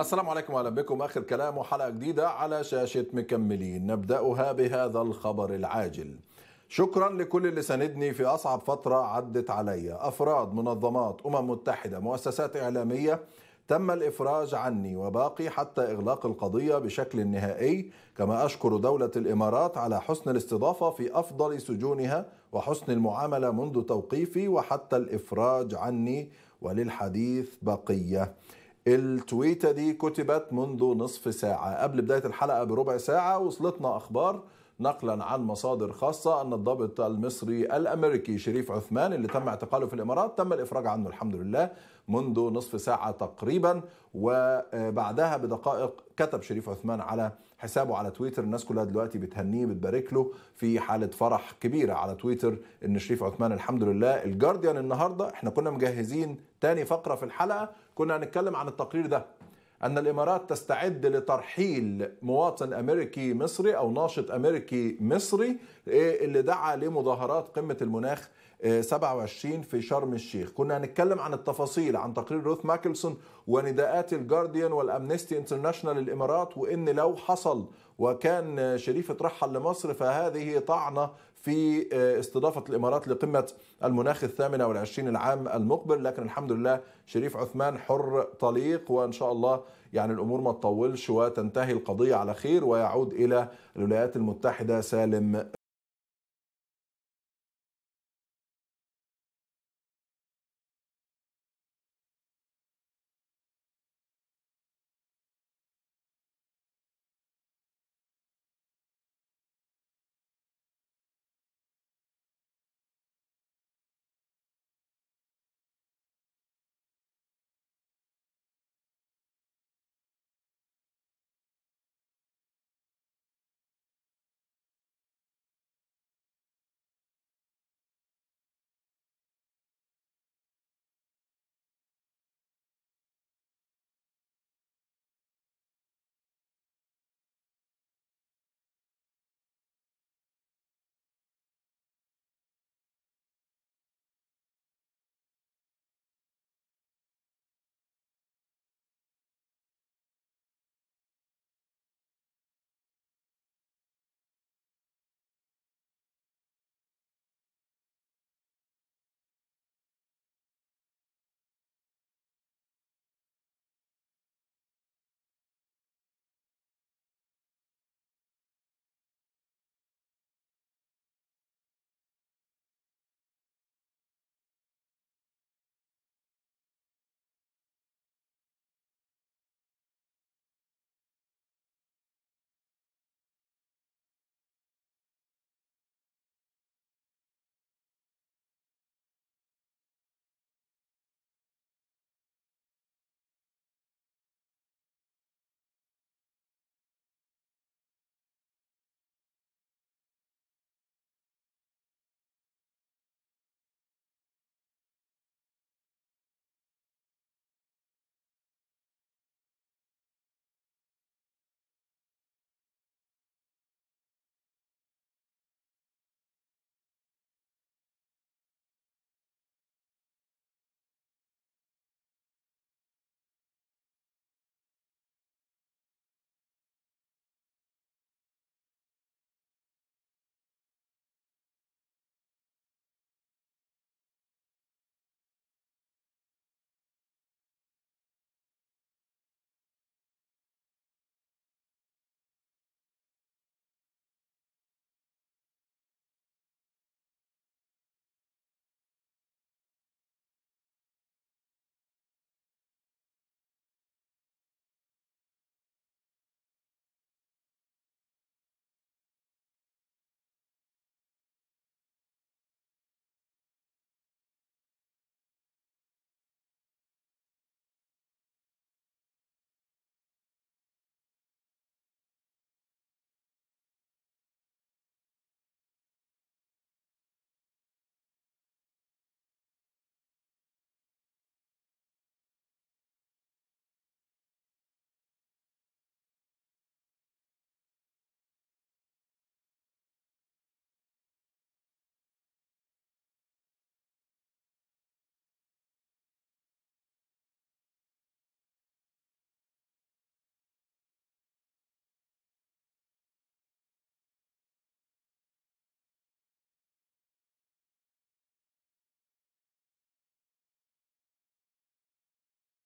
السلام عليكم واهلا بكم اخر كلام وحلقه جديده على شاشه مكملين نبداها بهذا الخبر العاجل شكرا لكل اللي ساندني في اصعب فتره عدت عليا افراد منظمات امم متحده مؤسسات اعلاميه تم الافراج عني وباقي حتى اغلاق القضيه بشكل نهائي كما اشكر دوله الامارات على حسن الاستضافه في افضل سجونها وحسن المعامله منذ توقيفي وحتى الافراج عني وللحديث بقيه التويته دي كتبت منذ نصف ساعه قبل بدايه الحلقه بربع ساعه وصلتنا اخبار نقلا عن مصادر خاصة أن الضابط المصري الأمريكي شريف عثمان اللي تم اعتقاله في الإمارات تم الإفراج عنه الحمد لله منذ نصف ساعة تقريبا وبعدها بدقائق كتب شريف عثمان على حسابه على تويتر الناس كلها دلوقتي بتهنيه بتبارك له في حالة فرح كبيرة على تويتر إن شريف عثمان الحمد لله الجارديان النهاردة احنا كنا مجهزين تاني فقرة في الحلقة كنا هنتكلم عن التقرير ده أن الإمارات تستعد لترحيل مواطن أمريكي مصري أو ناشط أمريكي مصري إيه، اللي دعا لمظاهرات قمة المناخ 27 إيه، في شرم الشيخ كنا هنتكلم عن التفاصيل عن تقرير روث ماكلسون ونداءات الجارديان والامنستي انترناشنال الامارات وان لو حصل وكان شريف اترحل لمصر فهذه طعنه في آه، استضافة الإمارات لقمة المناخ الثامنة والعشرين العام المقبل لكن الحمد لله شريف عثمان حر طليق وإن شاء الله يعني الأمور ما تطولش وتنتهي القضية على خير ويعود إلى الولايات المتحدة سالم